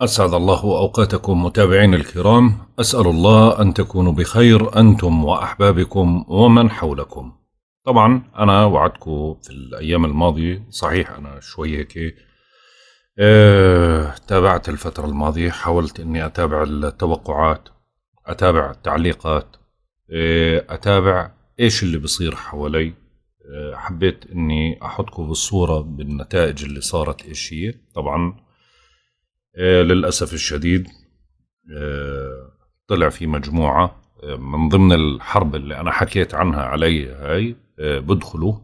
أسعد الله أوقاتكم متابعين الكرام أسأل الله أن تكونوا بخير أنتم وأحبابكم ومن حولكم طبعا أنا وعدكم في الأيام الماضية صحيح أنا شوية هيك أه تابعت الفترة الماضية حاولت أني أتابع التوقعات أتابع التعليقات أه أتابع إيش اللي بصير حوالي أه حبيت أني أحطكم بالصورة بالنتائج اللي صارت إيش هي طبعا آه، للأسف الشديد آه، طلع في مجموعة آه، من ضمن الحرب اللي أنا حكيت عنها علي هاي بدخلوا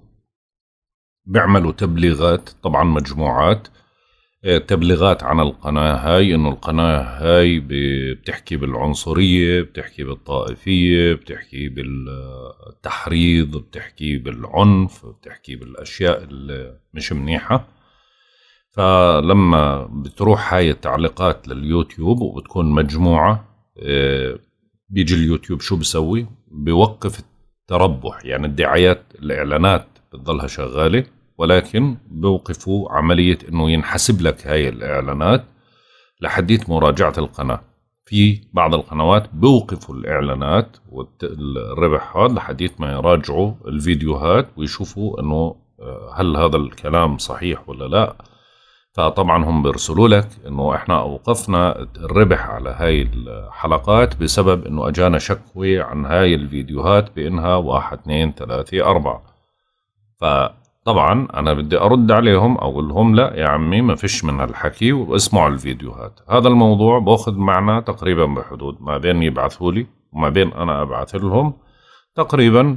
بيعملوا تبليغات طبعا مجموعات تبليغات عن القناة هاي انه القناة هاي بتحكي بالعنصرية بتحكي بالطائفية بتحكي بالتحريض بتحكي بالعنف بتحكي بالاشياء اللي مش منيحة فلما بتروح هاي التعليقات لليوتيوب وبتكون مجموعة آه، بيجي اليوتيوب شو بسوي بوقف التربح يعني الدعايات الإعلانات بتضلها شغالة ولكن بوقفوا عملية أنه ينحسب لك هاي الإعلانات لحديت مراجعة القناة في بعض القنوات بوقفوا الإعلانات والربح هذا لحديت ما يراجعوا الفيديوهات ويشوفوا أنه آه، هل هذا الكلام صحيح ولا لا فطبعا هم بيرسلوا لك انه احنا اوقفنا الربح على هاي الحلقات بسبب انه اجانا شكوى عن هاي الفيديوهات بانها واحد اثنين ثلاثة اربعة فطبعا انا بدي ارد عليهم اقول لهم لا يا عمي ما فيش من الحكي واسمعوا الفيديوهات هذا الموضوع باخذ معنا تقريبا بحدود ما بين يبعثوا لي وما بين انا ابعث لهم تقريبا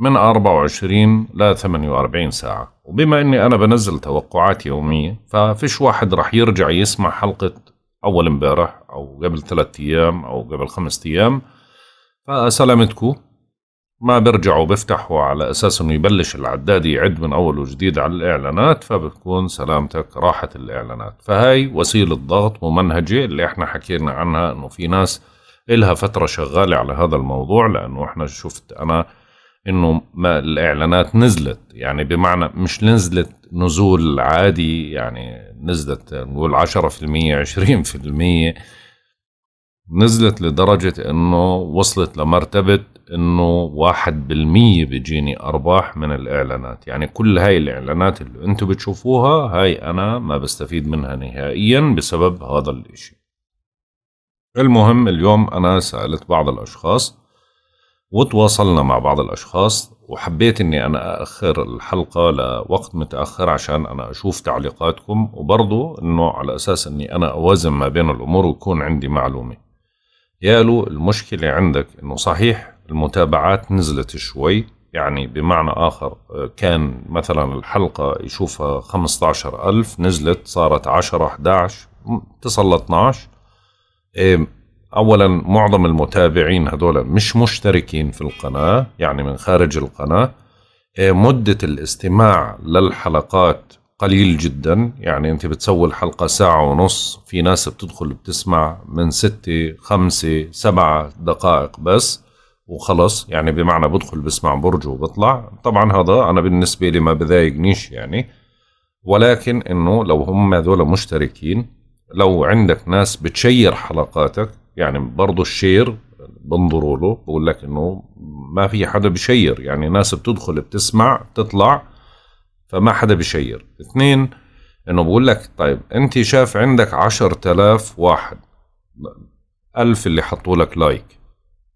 من 24 ل 48 ساعة وبما أني أنا بنزل توقعات يومية ففيش واحد رح يرجع يسمع حلقة أول امبارح أو قبل ثلاثة أيام أو قبل خمسة أيام فسلامتكو ما بيرجعوا بيفتحوا على أساس أنه يبلش العداد يعد من أول وجديد على الإعلانات فبتكون سلامتك راحت الإعلانات فهاي وسيلة ضغط ممنهجة اللي احنا حكينا عنها أنه في ناس إلها فترة شغالة على هذا الموضوع لأنه احنا شفت أنا انه ما الاعلانات نزلت يعني بمعنى مش نزلت نزول عادي يعني نزلت نقول 10% 20% نزلت لدرجة انه وصلت لمرتبة انه 1% بيجيني ارباح من الاعلانات يعني كل هاي الاعلانات اللي انتم بتشوفوها هاي انا ما بستفيد منها نهائيا بسبب هذا الاشي المهم اليوم انا سألت بعض الاشخاص وتواصلنا مع بعض الأشخاص وحبيت أني أنا أأخر الحلقة لوقت متأخر عشان أنا أشوف تعليقاتكم وبرضو أنه على أساس أني أنا أوازن ما بين الأمور ويكون عندي معلومة يالو المشكلة عندك أنه صحيح المتابعات نزلت شوي يعني بمعنى آخر كان مثلا الحلقة يشوفها 15 ألف نزلت صارت 10 11 تصل 12 اولا معظم المتابعين هذول مش مشتركين في القناه يعني من خارج القناه إيه، مده الاستماع للحلقات قليل جدا يعني انت بتسوي الحلقه ساعه ونص في ناس بتدخل بتسمع من ستة خمسة سبعة دقائق بس وخلص يعني بمعنى بدخل بسمع برج وبطلع طبعا هذا انا بالنسبه لي ما بضايقنيش يعني ولكن انه لو هم هذول مشتركين لو عندك ناس بتشير حلقاتك يعني برضه الشير بنظروا له بقول لك انه ما في حدا بشير يعني ناس بتدخل بتسمع بتطلع فما حدا بشير اثنين انه بقول لك طيب انت شاف عندك عشرة آلاف واحد ألف اللي حطوا لك لايك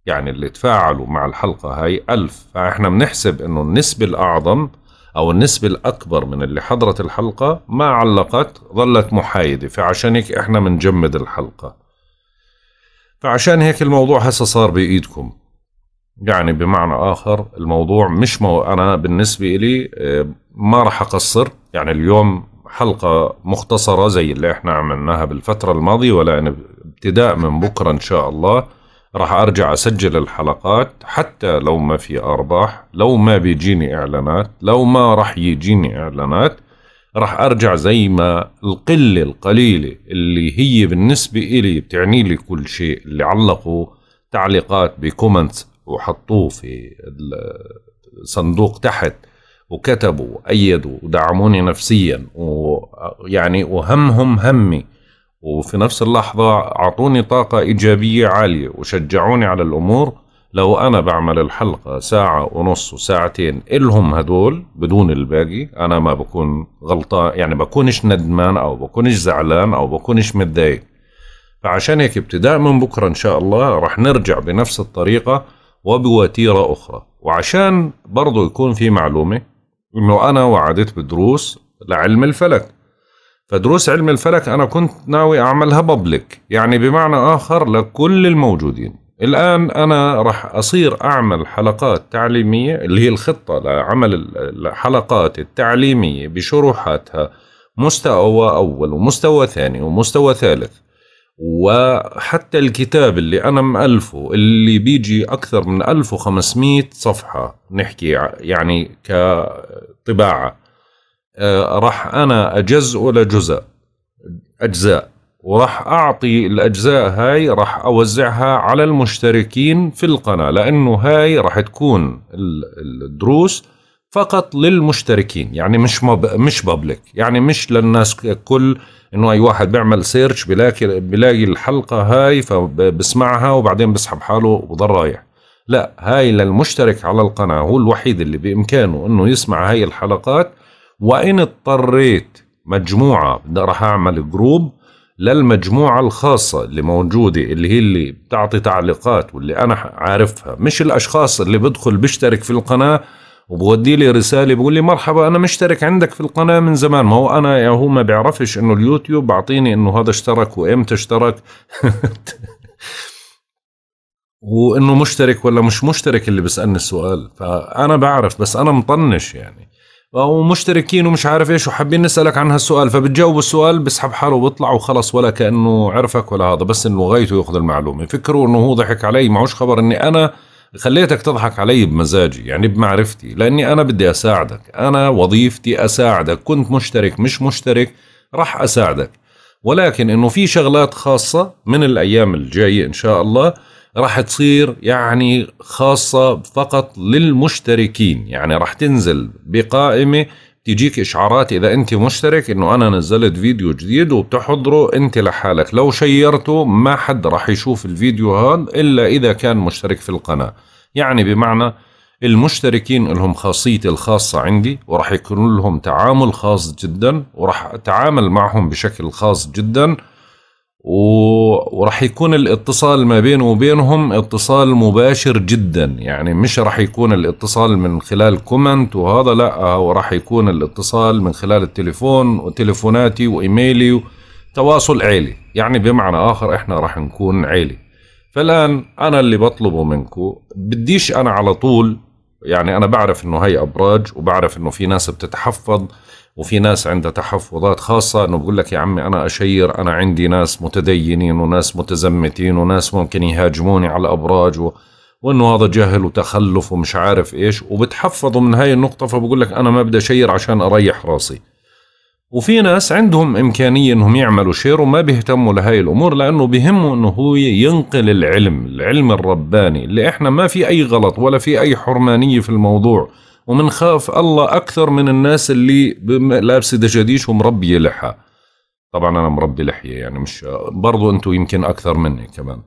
يعني اللي تفاعلوا مع الحلقة هاي ألف فإحنا بنحسب إنه النسبة الأعظم أو النسبة الأكبر من اللي حضرت الحلقة ما علقت ظلت محايدة فعشان هيك إحنا بنجمد الحلقة فعشان هيك الموضوع هسه صار بايدكم يعني بمعنى اخر الموضوع مش مو انا بالنسبه لي آه، ما راح اقصر يعني اليوم حلقه مختصره زي اللي احنا عملناها بالفتره الماضيه ولا ابتداء من بكره ان شاء الله راح ارجع اسجل الحلقات حتى لو ما في ارباح لو ما بيجيني اعلانات لو ما راح يجيني اعلانات راح ارجع زي ما القله القليله اللي هي بالنسبه إلي بتعني لي كل شيء اللي علقوا تعليقات بكومنتس وحطوه في صندوق تحت وكتبوا وأيدوا ودعموني نفسيا ويعني وهمهم همي وفي نفس اللحظة أعطوني طاقة إيجابية عالية وشجعوني على الأمور لو أنا بعمل الحلقة ساعة ونص وساعتين إلهم هدول بدون الباقي أنا ما بكون غلطان يعني بكونش ندمان أو بكونش زعلان أو بكونش متضايق فعشان هيك ابتداء من بكرة إن شاء الله رح نرجع بنفس الطريقة وبوتيرة أخرى وعشان برضو يكون في معلومة إنه أنا وعدت بدروس لعلم الفلك فدروس علم الفلك أنا كنت ناوي أعملها بابليك يعني بمعنى آخر لكل الموجودين الآن أنا راح أصير أعمل حلقات تعليمية اللي هي الخطة لعمل الحلقات التعليمية بشروحاتها مستوى أول ومستوى ثاني ومستوى ثالث وحتى الكتاب اللي أنا مألفه اللي بيجي أكثر من 1500 صفحة نحكي يعني كطباعة آه، راح أنا أجزء لجزء أجزاء وراح أعطي الأجزاء هاي راح أوزعها على المشتركين في القناة لأنه هاي راح تكون الدروس فقط للمشتركين يعني مش مب... مش بابليك يعني مش للناس كل انه اي واحد بيعمل سيرش بلاقي بلاقي الحلقه هاي فبسمعها وبعدين بسحب حاله وضل رايح لا هاي للمشترك على القناه هو الوحيد اللي بامكانه انه يسمع هاي الحلقات وان اضطريت مجموعه راح اعمل جروب للمجموعة الخاصة اللي موجودة اللي هي اللي بتعطي تعليقات واللي أنا عارفها مش الأشخاص اللي بدخل بيشترك في القناة وبودي لي رسالة بقول لي مرحبا أنا مشترك عندك في القناة من زمان ما هو أنا يا هو ما بيعرفش إنه اليوتيوب بعطيني إنه هذا اشترك وإمتى اشترك وإنه مشترك ولا مش مشترك اللي بيسألني السؤال فأنا بعرف بس أنا مطنش يعني ومشتركين ومش عارف ايش وحابين نسالك عن هالسؤال فبتجاوب السؤال بسحب حاله وبيطلع وخلص ولا كانه عرفك ولا هذا بس انه غايته ياخذ المعلومه فكروا انه هو ضحك علي معوش خبر اني انا خليتك تضحك علي بمزاجي يعني بمعرفتي لاني انا بدي اساعدك انا وظيفتي اساعدك كنت مشترك مش مشترك راح اساعدك ولكن انه في شغلات خاصه من الايام الجايه ان شاء الله راح تصير يعني خاصة فقط للمشتركين يعني راح تنزل بقائمة تجيك إشعارات إذا أنت مشترك أنه أنا نزلت فيديو جديد وبتحضره أنت لحالك لو شيرته ما حد راح يشوف الفيديو هذا إلا إذا كان مشترك في القناة يعني بمعنى المشتركين لهم خاصيتي الخاصة عندي وراح يكون لهم تعامل خاص جدا وراح أتعامل معهم بشكل خاص جداً وراح يكون الاتصال ما بينه وبينهم اتصال مباشر جدا يعني مش راح يكون الاتصال من خلال كومنت وهذا لا وراح يكون الاتصال من خلال التليفون وتليفوناتي وايميلي تواصل عيلي يعني بمعنى اخر احنا راح نكون عيلي فالان انا اللي بطلبه منكم بديش انا على طول يعني انا بعرف انه هي ابراج وبعرف انه في ناس بتتحفظ وفي ناس عندها تحفظات خاصة أنه بقول لك يا عمي أنا أشير أنا عندي ناس متدينين وناس متزمتين وناس ممكن يهاجموني على الأبراج و... وأنه هذا جهل وتخلف ومش عارف إيش وبتحفظوا من هاي النقطة فبقول لك أنا ما بدي أشير عشان أريح راسي وفي ناس عندهم إمكانية أنهم يعملوا شير وما بيهتموا لهاي الأمور لأنه بهمه أنه هو ينقل العلم العلم الرباني اللي إحنا ما في أي غلط ولا في أي حرمانية في الموضوع ومنخاف الله اكثر من الناس اللي لابسه دجاديش ومربيه لحى طبعا انا مربي لحيه يعني مش برضو انتم يمكن اكثر مني كمان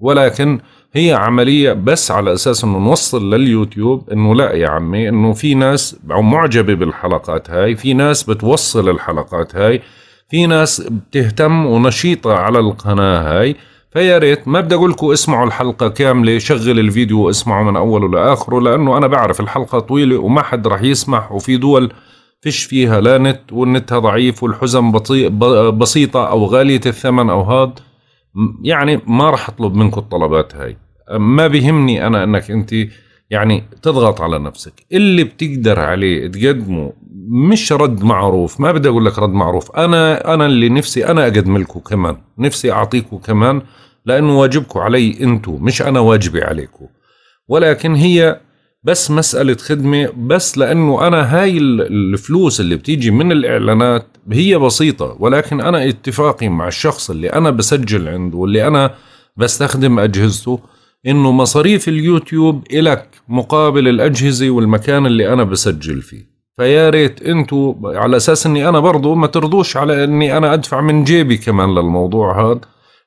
ولكن هي عملية بس على أساس أنه نوصل لليوتيوب أنه لا يا عمي أنه في ناس معجبة بالحلقات هاي في ناس بتوصل الحلقات هاي في ناس بتهتم ونشيطة على القناة هاي فيا ريت ما بدي اقول لكم اسمعوا الحلقه كامله شغل الفيديو واسمعوا من اوله لاخره لانه انا بعرف الحلقه طويله وما حد رح يسمح وفي دول فيش فيها لا نت والنتها ضعيف والحزم بطيء بسيطه او غاليه الثمن او هاد يعني ما رح اطلب منكم الطلبات هاي ما بيهمني انا انك انت يعني تضغط على نفسك اللي بتقدر عليه تقدمه مش رد معروف ما بدي اقول لك رد معروف انا انا اللي نفسي انا اقدم لكم كمان نفسي اعطيكم كمان لانه واجبكم علي انتم مش انا واجبي عليكم ولكن هي بس مسألة خدمة بس لأنه أنا هاي الفلوس اللي بتيجي من الإعلانات هي بسيطة ولكن أنا اتفاقي مع الشخص اللي أنا بسجل عنده واللي أنا بستخدم أجهزته انه مصاريف اليوتيوب الك مقابل الاجهزه والمكان اللي انا بسجل فيه فيا ريت انتوا على اساس اني انا برضو ما ترضوش على اني انا ادفع من جيبي كمان للموضوع هذا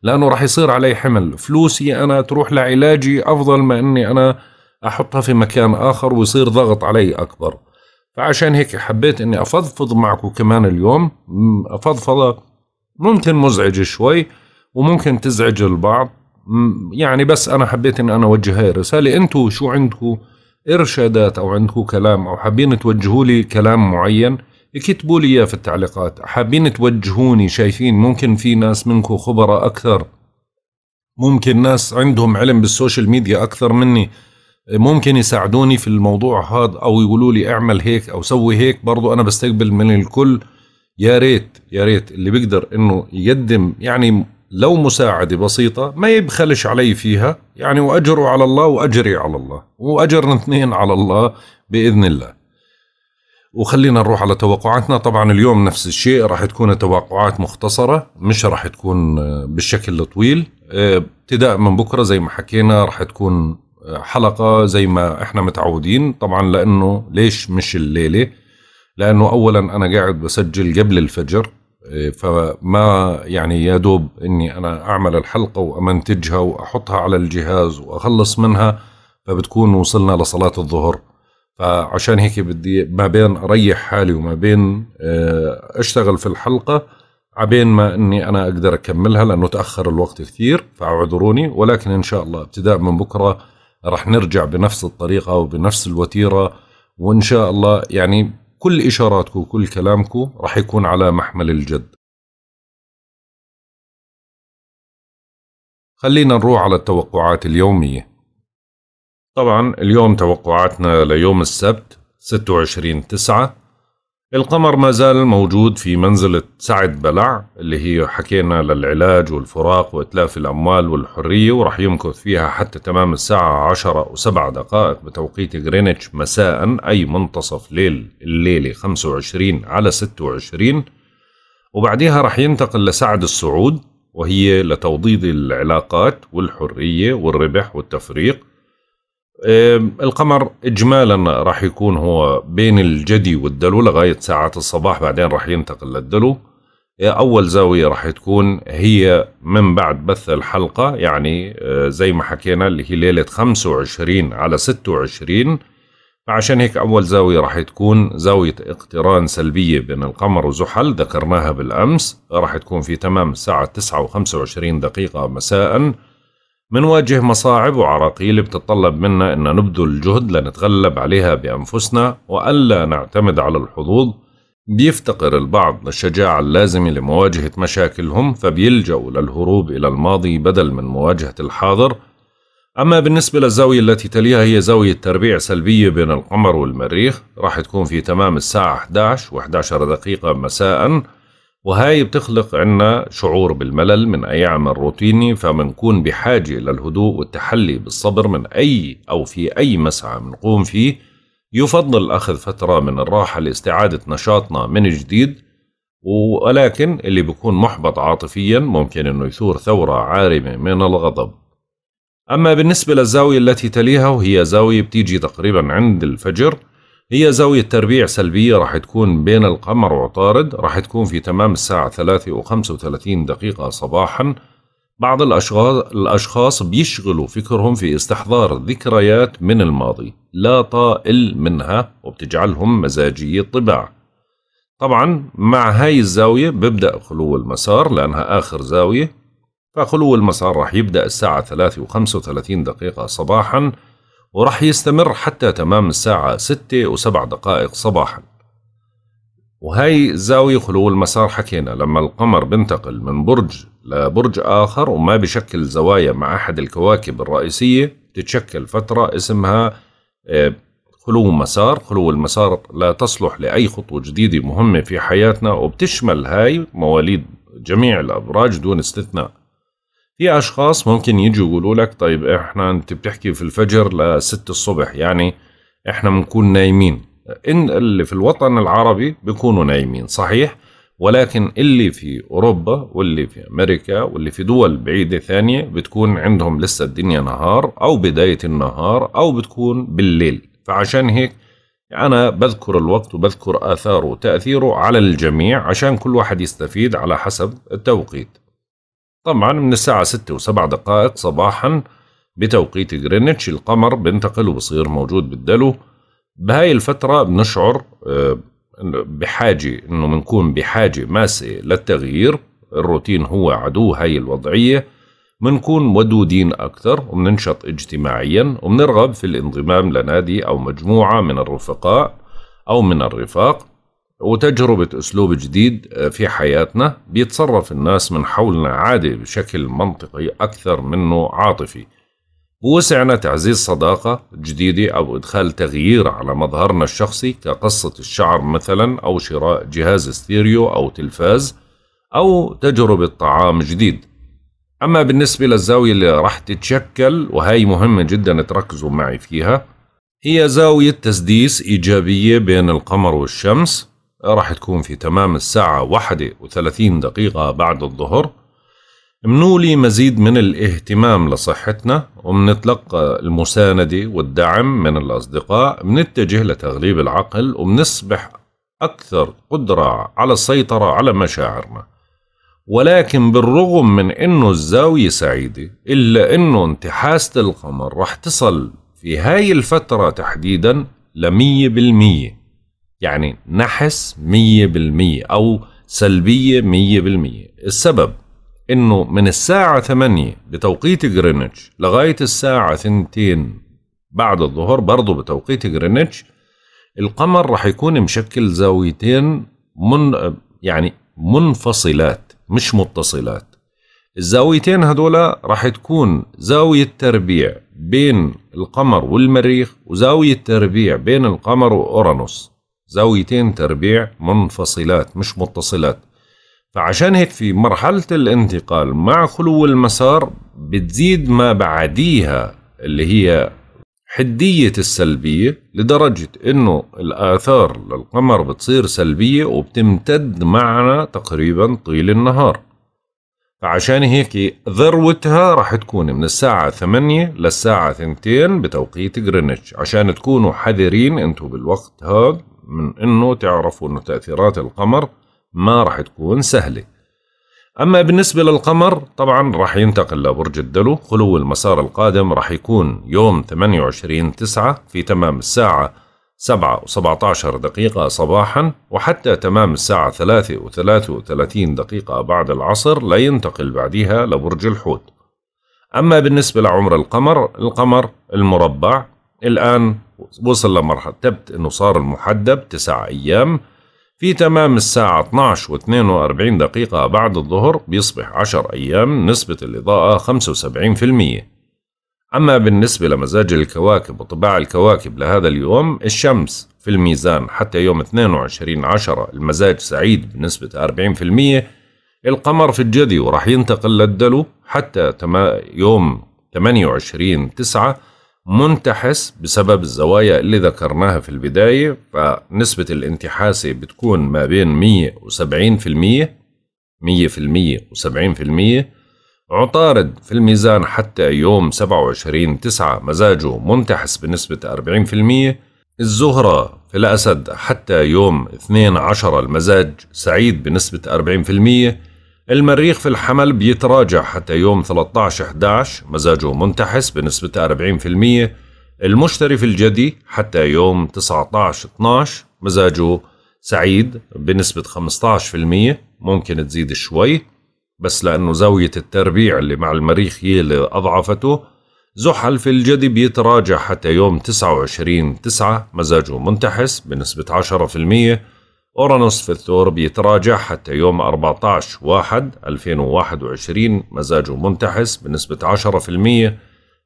لانه راح يصير علي حمل فلوسي انا تروح لعلاجي افضل ما اني انا احطها في مكان اخر ويصير ضغط علي اكبر فعشان هيك حبيت اني افضفض معكم كمان اليوم افضفضه ممكن مزعجه شوي وممكن تزعج البعض يعني بس انا حبيت ان انا اوجه هاي الرساله انتم شو عندكم ارشادات او عندكم كلام او حابين توجهوا لي كلام معين اكتبوا لي اياه في التعليقات حابين توجهوني شايفين ممكن في ناس منكم خبراء اكثر ممكن ناس عندهم علم بالسوشيال ميديا اكثر مني ممكن يساعدوني في الموضوع هذا او يقولوا لي اعمل هيك او سوي هيك برضو انا بستقبل من الكل يا ريت يا ريت اللي بيقدر انه يقدم يعني لو مساعدة بسيطة ما يبخلش علي فيها يعني وأجره على الله وأجري على الله وأجرنا اثنين على الله بإذن الله وخلينا نروح على توقعاتنا طبعا اليوم نفس الشيء راح تكون توقعات مختصرة مش راح تكون آه، بالشكل الطويل آه، ابتداء من بكرة زي ما حكينا راح تكون آه، حلقة زي ما احنا متعودين طبعا لأنه ليش مش الليلة لأنه أولا أنا قاعد بسجل قبل الفجر فما يعني يا دوب اني انا اعمل الحلقه وامنتجها واحطها على الجهاز واخلص منها فبتكون وصلنا لصلاه الظهر فعشان هيك بدي ما بين اريح حالي وما بين آه، اشتغل في الحلقه عبين ما اني انا اقدر اكملها لانه تاخر الوقت كثير فاعذروني ولكن ان شاء الله ابتداء من بكره رح نرجع بنفس الطريقه وبنفس الوتيره وان شاء الله يعني كل إشاراتكم وكل كلامكم رح يكون على محمل الجد خلينا نروح على التوقعات اليومية طبعا اليوم توقعاتنا ليوم السبت 26 تسعة القمر ما زال موجود في منزلة سعد بلع اللي هي حكينا للعلاج والفراق وإتلاف الأموال والحرية ورح يمكث فيها حتى تمام الساعة عشرة وسبع دقائق بتوقيت غرينتش مساء أي منتصف ليل الليلة 25 على 26 وبعديها رح ينتقل لسعد الصعود وهي لتوضيد العلاقات والحرية والربح والتفريق القمر اجمالا راح يكون هو بين الجدي والدلو لغايه ساعات الصباح بعدين راح ينتقل للدلو أه، اول زاويه راح تكون هي من بعد بث الحلقه يعني أه، زي ما حكينا اللي هي ليله 25 على 26 فعشان هيك اول زاويه راح تكون زاويه اقتران سلبيه بين القمر وزحل ذكرناها بالامس راح تكون في تمام الساعه 9:25 دقيقه مساء منواجه مصاعب وعراقيل بتتطلب منا أن نبذل جهد لنتغلب عليها بأنفسنا وألا نعتمد على الحظوظ بيفتقر البعض للشجاعة اللازمة لمواجهة مشاكلهم فبيلجأوا للهروب إلى الماضي بدل من مواجهة الحاضر أما بالنسبة للزاوية التي تليها هي زاوية تربيع سلبية بين القمر والمريخ راح تكون في تمام الساعة 11 و11 دقيقة مساءً وهاي بتخلق عنا شعور بالملل من أي عمل روتيني فمنكون بحاجة للهدوء والتحلي بالصبر من أي أو في أي مسعى منقوم فيه يفضل أخذ فترة من الراحة لاستعادة نشاطنا من جديد ولكن اللي بيكون محبط عاطفيا ممكن أنه يثور ثورة عارمة من الغضب أما بالنسبة للزاوية التي تليها وهي زاوية بتيجي تقريبا عند الفجر هي زاوية تربيع سلبية راح تكون بين القمر وعطارد راح تكون في تمام الساعة 3 و 35 دقيقة صباحا بعض الأشخاص, الأشخاص بيشغلوا فكرهم في استحضار ذكريات من الماضي لا طائل منها وبتجعلهم مزاجي الطباع طبعا مع هاي الزاوية ببدأ خلو المسار لأنها آخر زاوية فخلو المسار راح يبدأ الساعة 3 و 35 دقيقة صباحاً ورح يستمر حتى تمام الساعة ستة وسبع دقائق صباحا وهي زاوية خلو المسار حكينا لما القمر بنتقل من برج لبرج آخر وما بشكل زوايا مع أحد الكواكب الرئيسية تتشكل فترة اسمها آه، خلو مسار خلو المسار لا تصلح لأي خطوة جديدة مهمة في حياتنا وبتشمل هاي مواليد جميع الأبراج دون استثناء في اشخاص ممكن يجوا يقولوا لك طيب احنا انت بتحكي في الفجر لست الصبح يعني احنا بنكون نايمين ان اللي في الوطن العربي بيكونوا نايمين صحيح ولكن اللي في اوروبا واللي في امريكا واللي في دول بعيده ثانيه بتكون عندهم لسه الدنيا نهار او بدايه النهار او بتكون بالليل فعشان هيك انا بذكر الوقت وبذكر اثاره وتاثيره على الجميع عشان كل واحد يستفيد على حسب التوقيت طبعا من الساعة ستة وسبع دقائق صباحا بتوقيت جرينتش القمر بينتقل وبصير موجود بالدلو بهاي الفترة بنشعر آه، بحاجة انه بنكون بحاجة ماسة للتغيير الروتين هو عدو هاي الوضعية بنكون ودودين أكثر وبننشط اجتماعيا وبنرغب في الانضمام لنادي أو مجموعة من الرفقاء أو من الرفاق وتجربة أسلوب جديد آه، في حياتنا بيتصرف الناس من حولنا عادي بشكل منطقي أكثر منه عاطفي ووسعنا تعزيز صداقة جديدة أو إدخال تغيير على مظهرنا الشخصي كقصة الشعر مثلا أو شراء جهاز ستيريو أو تلفاز أو تجربة طعام جديد أما بالنسبة للزاوية اللي راح تتشكل وهي مهمة جدا تركزوا معي فيها هي زاوية تسديس إيجابية بين القمر والشمس راح تكون في تمام الساعة واحدة وثلاثين دقيقة بعد الظهر منولي مزيد من الاهتمام لصحتنا ومنتلقى المساندة والدعم من الأصدقاء منتجه لتغليب العقل ومنصبح أكثر قدرة على السيطرة على مشاعرنا ولكن بالرغم من أنه الزاوية سعيدة إلا أنه انتحاسة القمر رح تصل في هاي الفترة تحديدا لمية بالمية يعني نحس 100% أو سلبية 100% السبب إنه من الساعة 8 بتوقيت جرينتش لغاية الساعة ثنتين بعد الظهر برضه بتوقيت جرينتش القمر راح يكون مشكل زاويتين من يعني منفصلات مش متصلات الزاويتين هدول راح تكون زاوية تربيع بين القمر والمريخ وزاوية تربيع بين القمر وأورانوس زاويتين تربيع منفصلات مش متصلات فعشان هيك في مرحلة الانتقال مع خلو المسار بتزيد ما بعديها اللي هي حدية السلبية لدرجة انه الاثار للقمر بتصير سلبية وبتمتد معنا تقريبا طيل النهار فعشان هيك ذروتها راح تكون من الساعة ثمانية للساعة ثنتين بتوقيت جرينتش عشان تكونوا حذرين انتوا بالوقت هذا من انه تعرفوا انه تاثيرات القمر ما راح تكون سهله اما بالنسبه للقمر طبعا راح ينتقل لبرج الدلو خلو المسار القادم راح يكون يوم 28 9 في تمام الساعه 7 و17 دقيقة صباحا وحتى تمام الساعة 3 و33 دقيقة بعد العصر لا ينتقل بعدها لبرج الحوت أما بالنسبة لعمر القمر القمر المربع الآن وصل لمرحلة تبت أنه صار المحدب تسع أيام في تمام الساعة 12 و 42 دقيقة بعد الظهر بيصبح 10 أيام نسبة الإضاءة 75% أما بالنسبة لمزاج الكواكب وطباع الكواكب لهذا اليوم الشمس في الميزان حتى يوم 22 عشرة المزاج سعيد بنسبة 40% القمر في الجدي وراح ينتقل للدلو حتى يوم 28 تسعة منتحس بسبب الزوايا اللي ذكرناها في البداية فنسبة الانتحاسة بتكون ما بين 170 في المية 100% و70% عطارد في الميزان حتى يوم 27 تسعة مزاجه منتحس بنسبة 40% الزهرة في الأسد حتى يوم 12 المزاج سعيد بنسبة 40% المريخ في الحمل بيتراجع حتى يوم 13/11 مزاجه منتحس بنسبة 40% المشتري في الجدي حتى يوم 19/12 مزاجه سعيد بنسبة 15% ممكن تزيد شوي بس لأنه زاوية التربيع اللي مع المريخ هي اللي أضعفته زحل في الجدي بيتراجع حتى يوم 29 9 مزاجه منتحس بنسبة 10% أورانوس في الثور بيتراجع حتى يوم 14 1 2021 مزاجه منتحس بنسبة 10%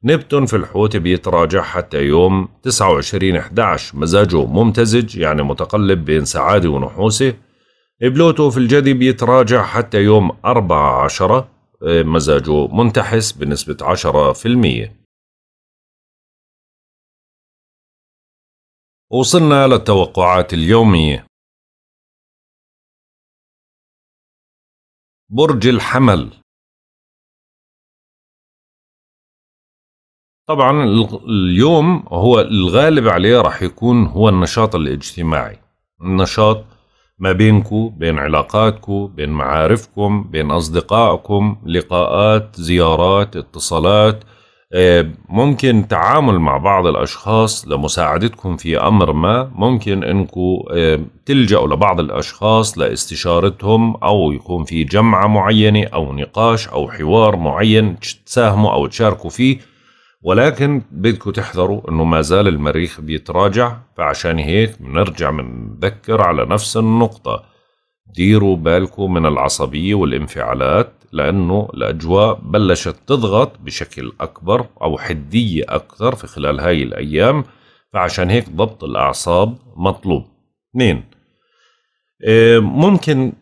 نبتون في الحوت بيتراجع حتى يوم 29 11 مزاجه ممتزج يعني متقلب بين سعادة ونحوسة بلوتو في الجدي بيتراجع حتى يوم 14 آه، مزاجه منتحس بنسبة 10% وصلنا للتوقعات اليومية برج الحمل طبعا اليوم هو الغالب عليه راح يكون هو النشاط الاجتماعي النشاط ما بينكو بين علاقاتكو بين معارفكم بين أصدقائكم لقاءات زيارات اتصالات آه، ممكن تعامل مع بعض الأشخاص لمساعدتكم في أمر ما ممكن أنكم آه، تلجأوا لبعض الأشخاص لاستشارتهم أو يكون في جمعة معينة أو نقاش أو حوار معين تساهموا أو تشاركوا فيه ولكن بدكم تحذروا أنه ما زال المريخ بيتراجع فعشان هيك بنرجع بنذكر على نفس النقطة ديروا بالكم من العصبية والانفعالات لأنه الأجواء بلشت تضغط بشكل أكبر أو حدية أكثر في خلال هاي الأيام فعشان هيك ضبط الأعصاب مطلوب اثنين آه، ممكن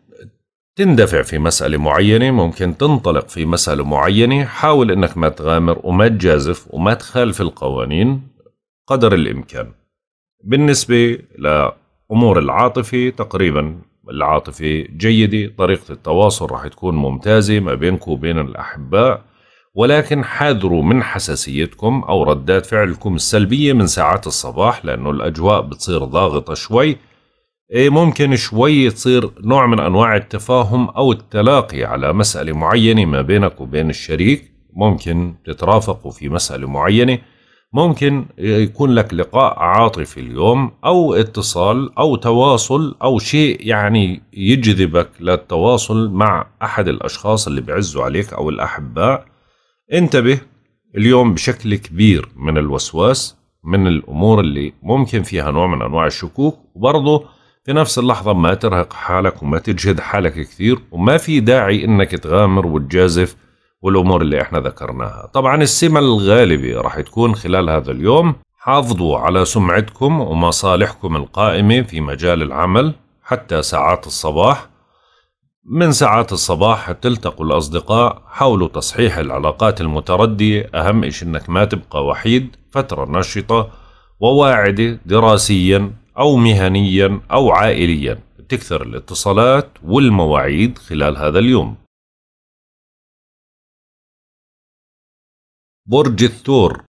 تندفع في مسألة معينة ممكن تنطلق في مسألة معينة حاول أنك ما تغامر وما تجازف وما تخالف القوانين قدر الإمكان بالنسبة لأمور العاطفة تقريبا العاطفة جيدة طريقة التواصل راح تكون ممتازة ما بينكم وبين الأحباء ولكن حاذروا من حساسيتكم أو ردات فعلكم السلبية من ساعات الصباح لأنه الأجواء بتصير ضاغطة شوي إيه، ممكن شوي تصير نوع من أنواع التفاهم أو التلاقي على مسألة معينة ما بينك وبين الشريك ممكن تترافقوا في مسألة معينة ممكن يكون لك لقاء عاطفي اليوم أو اتصال أو تواصل أو شيء يعني يجذبك للتواصل مع أحد الأشخاص اللي بيعزوا عليك أو الأحباء انتبه اليوم بشكل كبير من الوسواس من الأمور اللي ممكن فيها نوع من أنواع الشكوك وبرضه في نفس اللحظة ما ترهق حالك وما تجهد حالك كثير وما في داعي إنك تغامر وتجازف والأمور اللي احنا ذكرناها طبعا السمة الغالبة راح تكون خلال هذا اليوم حافظوا على سمعتكم ومصالحكم القائمة في مجال العمل حتى ساعات الصباح من ساعات الصباح تلتقوا الأصدقاء حاولوا تصحيح العلاقات المتردية أهم إشي أنك ما تبقى وحيد فترة نشطة وواعدة دراسيا أو مهنيا أو عائليا تكثر الاتصالات والمواعيد خلال هذا اليوم برج الثور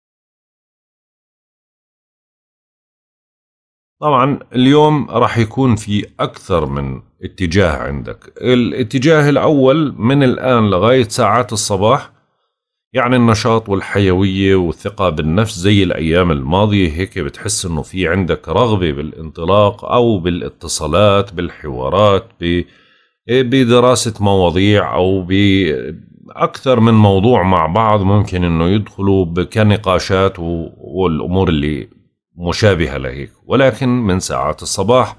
طبعا اليوم راح يكون في أكثر من اتجاه عندك الاتجاه الأول من الآن لغاية ساعات الصباح يعني النشاط والحيوية والثقة بالنفس زي الأيام الماضية هيك بتحس إنه في عندك رغبة بالانطلاق أو بالاتصالات بالحوارات بدراسة مواضيع أو ب اكثر من موضوع مع بعض ممكن انه يدخلوا كنقاشات والامور اللي مشابهه لهيك ولكن من ساعات الصباح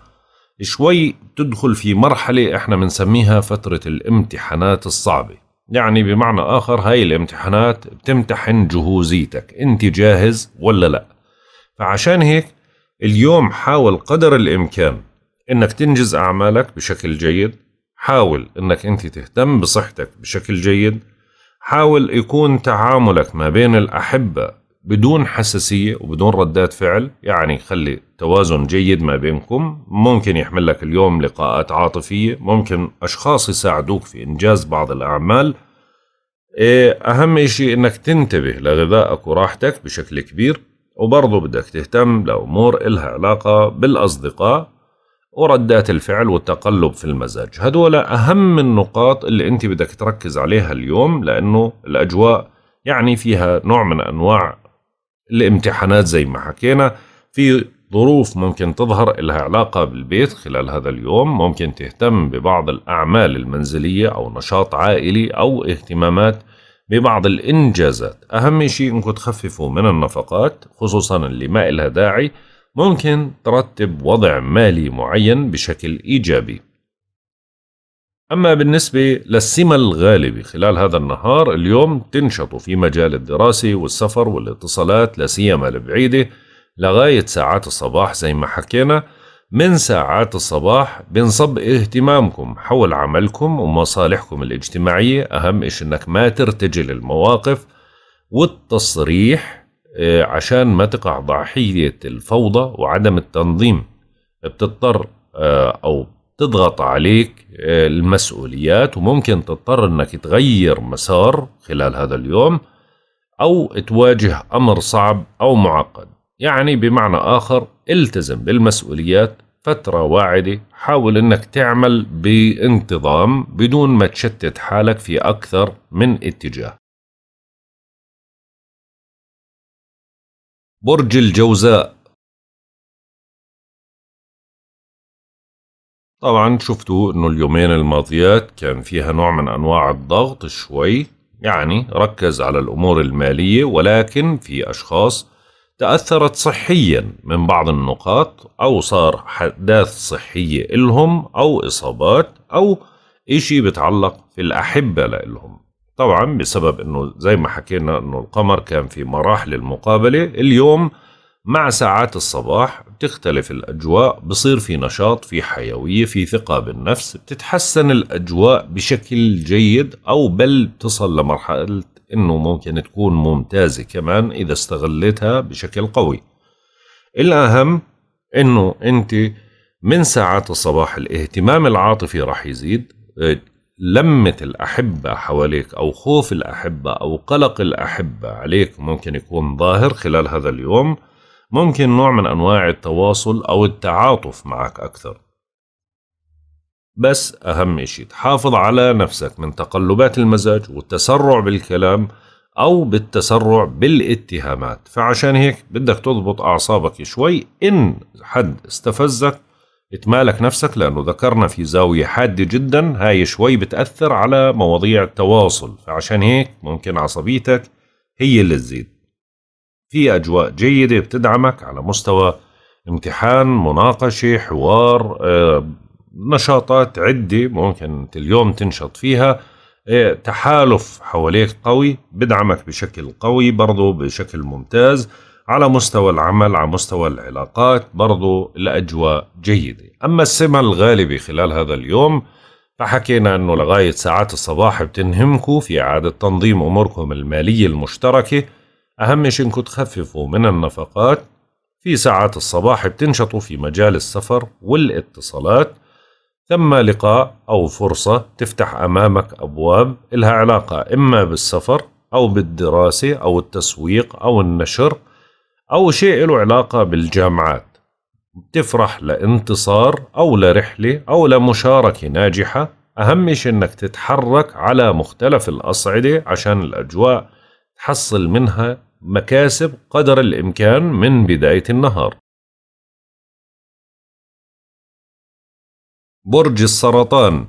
شوي تدخل في مرحله احنا بنسميها فتره الامتحانات الصعبه يعني بمعنى اخر هاي الامتحانات بتمتحن جهوزيتك انت جاهز ولا لا فعشان هيك اليوم حاول قدر الامكان انك تنجز اعمالك بشكل جيد حاول انك انت تهتم بصحتك بشكل جيد حاول يكون تعاملك ما بين الأحبة بدون حساسية وبدون ردات فعل يعني خلي توازن جيد ما بينكم ممكن يحمل لك اليوم لقاءات عاطفية ممكن أشخاص يساعدوك في إنجاز بعض الأعمال إيه، أهم شيء إنك تنتبه لغذائك وراحتك بشكل كبير وبرضه بدك تهتم لأمور إلها علاقة بالأصدقاء وردات الفعل والتقلب في المزاج هدول أهم النقاط اللي أنت بدك تركز عليها اليوم لأنه الأجواء يعني فيها نوع من أنواع الامتحانات زي ما حكينا في ظروف ممكن تظهر لها علاقة بالبيت خلال هذا اليوم ممكن تهتم ببعض الأعمال المنزلية أو نشاط عائلي أو اهتمامات ببعض الإنجازات أهم شيء أنكم تخففوا من النفقات خصوصا اللي ما إلها داعي ممكن ترتب وضع مالي معين بشكل إيجابي أما بالنسبة للسمة الغالبة خلال هذا النهار اليوم تنشط في مجال الدراسة والسفر والاتصالات لا سيما البعيدة لغاية ساعات الصباح زي ما حكينا من ساعات الصباح بنصب اهتمامكم حول عملكم ومصالحكم الاجتماعية أهم إش أنك ما ترتجل المواقف والتصريح آه، عشان ما تقع ضحية الفوضى وعدم التنظيم بتضطر آه، أو تضغط عليك آه، المسؤوليات وممكن تضطر أنك تغير مسار خلال هذا اليوم أو تواجه أمر صعب أو معقد يعني بمعنى آخر التزم بالمسؤوليات فترة واعدة حاول أنك تعمل بانتظام بدون ما تشتت حالك في أكثر من اتجاه برج الجوزاء طبعا شفتوا انه اليومين الماضيات كان فيها نوع من انواع الضغط شوي يعني ركز على الامور الماليه ولكن في اشخاص تاثرت صحيا من بعض النقاط او صار حداث صحيه الهم او اصابات او اشي بتعلق في الاحبه لهم طبعا بسبب انه زي ما حكينا انه القمر كان في مراحل المقابله اليوم مع ساعات الصباح بتختلف الأجواء بصير في نشاط في حيوية في ثقة بالنفس بتتحسن الأجواء بشكل جيد أو بل بتصل لمرحلة أنه ممكن تكون ممتازة كمان إذا استغلتها بشكل قوي الأهم أنه أنت من ساعات الصباح الاهتمام العاطفي رح يزيد لمة الأحبة حواليك أو خوف الأحبة أو قلق الأحبة عليك ممكن يكون ظاهر خلال هذا اليوم ممكن نوع من أنواع التواصل أو التعاطف معك أكثر بس أهم شيء تحافظ على نفسك من تقلبات المزاج والتسرع بالكلام أو بالتسرع بالاتهامات فعشان هيك بدك تضبط أعصابك شوي إن حد استفزك اتمالك نفسك لأنه ذكرنا في زاوية حادة جدا هاي شوي بتأثر على مواضيع التواصل فعشان هيك ممكن عصبيتك هي اللي تزيد في أجواء جيدة بتدعمك على مستوى امتحان مناقشة حوار آه، نشاطات عدة ممكن اليوم تنشط فيها آه، تحالف حواليك قوي بدعمك بشكل قوي برضو بشكل ممتاز على مستوى العمل على مستوى العلاقات برضو الأجواء جيدة أما السمة الغالبة خلال هذا اليوم فحكينا أنه لغاية ساعات الصباح بتنهمكم في إعادة تنظيم أموركم المالية المشتركة أهم شيء أنكم تخففوا من النفقات في ساعات الصباح بتنشطوا في مجال السفر والاتصالات ثم لقاء أو فرصة تفتح أمامك أبواب إلها علاقة إما بالسفر أو بالدراسة أو التسويق أو النشر أول شيء له علاقة بالجامعات بتفرح لانتصار أو لرحلة أو لمشاركة ناجحة أهم شيء إنك تتحرك على مختلف الأصعدة عشان الأجواء تحصل منها مكاسب قدر الإمكان من بداية النهار برج السرطان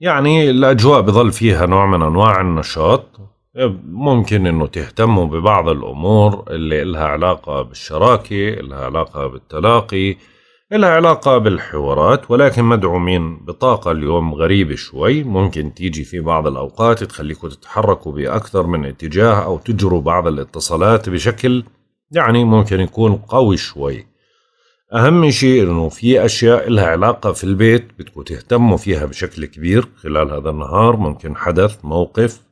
يعني الأجواء بظل فيها نوع من أنواع النشاط ممكن انه تهتموا ببعض الامور اللي إلها علاقة بالشراكة إلها علاقة بالتلاقي إلها علاقة بالحوارات ولكن مدعومين بطاقة اليوم غريبة شوي ممكن تيجي في بعض الأوقات تخليكم تتحركوا بأكثر من اتجاه أو تجروا بعض الاتصالات بشكل يعني ممكن يكون قوي شوي أهم شيء إنه في أشياء لها علاقة في البيت بدكم تهتموا فيها بشكل كبير خلال هذا النهار ممكن حدث موقف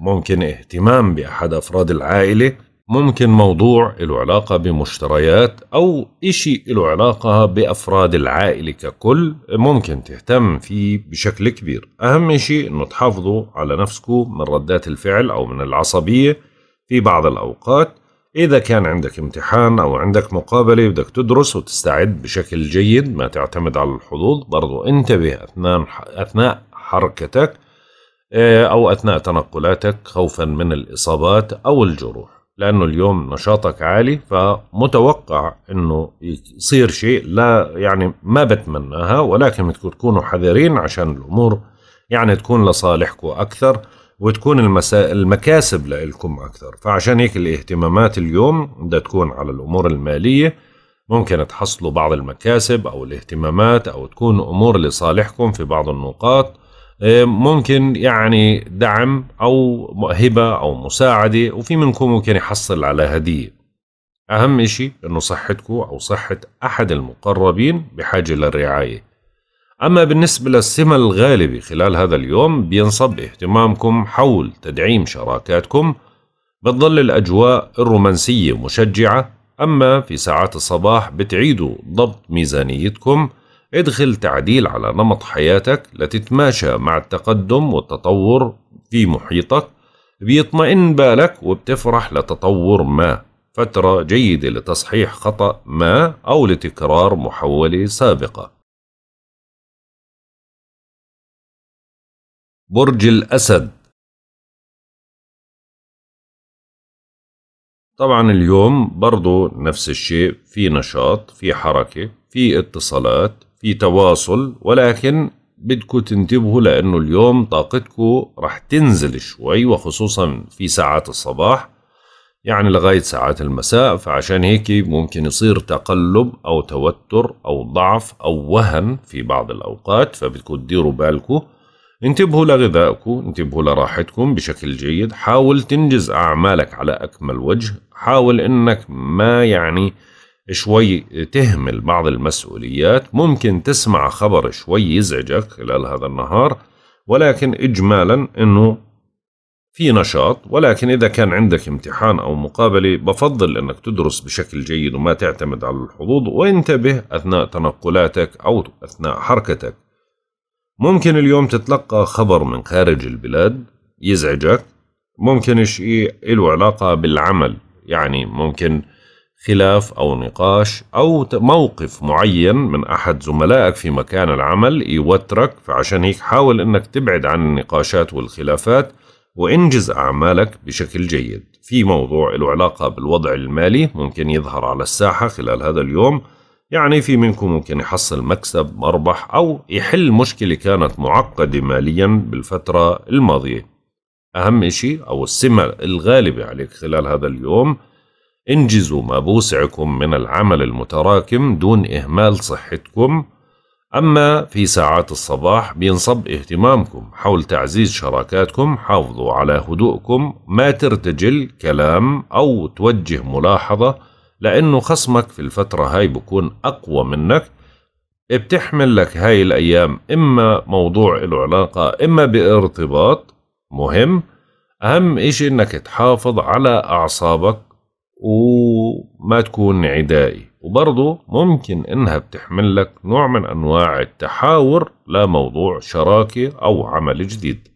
ممكن اهتمام بأحد أفراد العائلة ممكن موضوع له علاقة بمشتريات أو إشي له علاقة بأفراد العائلة ككل ممكن تهتم فيه بشكل كبير أهم شيء أنه تحافظوا على نفسكم من ردات الفعل أو من العصبية في بعض الأوقات إذا كان عندك امتحان أو عندك مقابلة بدك تدرس وتستعد بشكل جيد ما تعتمد على الحظوظ برضو انتبه أثناء أثناء حركتك إيه، أو أثناء تنقلاتك خوفا من الإصابات أو الجروح لأنه اليوم نشاطك عالي فمتوقع أنه يصير شيء لا يعني ما بتمناها ولكن بدكم تكونوا حذرين عشان الأمور يعني تكون لصالحكم أكثر وتكون المسا... المكاسب لإلكم أكثر فعشان هيك الاهتمامات اليوم بدها تكون على الأمور المالية ممكن تحصلوا بعض المكاسب أو الاهتمامات أو تكون أمور لصالحكم في بعض النقاط آه، ممكن يعني دعم أو هبة أو مساعدة وفي منكم ممكن يحصل على هدية أهم إشي أنه صحتكم أو صحة أحد المقربين بحاجة للرعاية أما بالنسبة للسمة الغالبة خلال هذا اليوم بينصب اهتمامكم حول تدعيم شراكاتكم بتظل الأجواء الرومانسية مشجعة أما في ساعات الصباح بتعيدوا ضبط ميزانيتكم ادخل تعديل على نمط حياتك لتتماشى مع التقدم والتطور في محيطك بيطمئن بالك وبتفرح لتطور ما فترة جيدة لتصحيح خطأ ما أو لتكرار محولة سابقة برج الأسد طبعا اليوم برضو نفس الشيء في نشاط في حركة في اتصالات في تواصل ولكن بدكم تنتبهوا لأنه اليوم طاقتكم رح تنزل شوي وخصوصا في ساعات الصباح يعني لغاية ساعات المساء فعشان هيك ممكن يصير تقلب أو توتر أو ضعف أو وهن في بعض الأوقات فبدكم تديروا بالكم انتبهوا لغذائكم انتبهوا لراحتكم بشكل جيد حاول تنجز أعمالك على أكمل وجه حاول أنك ما يعني شوي تهمل بعض المسؤوليات ممكن تسمع خبر شوي يزعجك خلال هذا النهار ولكن إجمالا أنه في نشاط ولكن إذا كان عندك امتحان أو مقابلة بفضل أنك تدرس بشكل جيد وما تعتمد على الحظوظ وانتبه أثناء تنقلاتك أو أثناء حركتك ممكن اليوم تتلقى خبر من خارج البلاد يزعجك ممكن شيء له علاقة بالعمل يعني ممكن خلاف أو نقاش أو موقف معين من أحد زملائك في مكان العمل يوترك فعشان هيك حاول أنك تبعد عن النقاشات والخلافات وانجز أعمالك بشكل جيد في موضوع له علاقة بالوضع المالي ممكن يظهر على الساحة خلال هذا اليوم يعني في منكم ممكن يحصل مكسب مربح أو يحل مشكلة كانت معقدة ماليا بالفترة الماضية أهم إشي أو السمة الغالبة عليك خلال هذا اليوم انجزوا ما بوسعكم من العمل المتراكم دون إهمال صحتكم أما في ساعات الصباح بينصب اهتمامكم حول تعزيز شراكاتكم حافظوا على هدوءكم ما ترتجل كلام أو توجه ملاحظة لأنه خصمك في الفترة هاي بكون أقوى منك بتحمل لك هاي الأيام إما موضوع العلاقة علاقة إما بارتباط مهم أهم إشي إنك تحافظ على أعصابك وما تكون عدائي وبرضه ممكن انها بتحمل لك نوع من انواع التحاور لموضوع شراكة او عمل جديد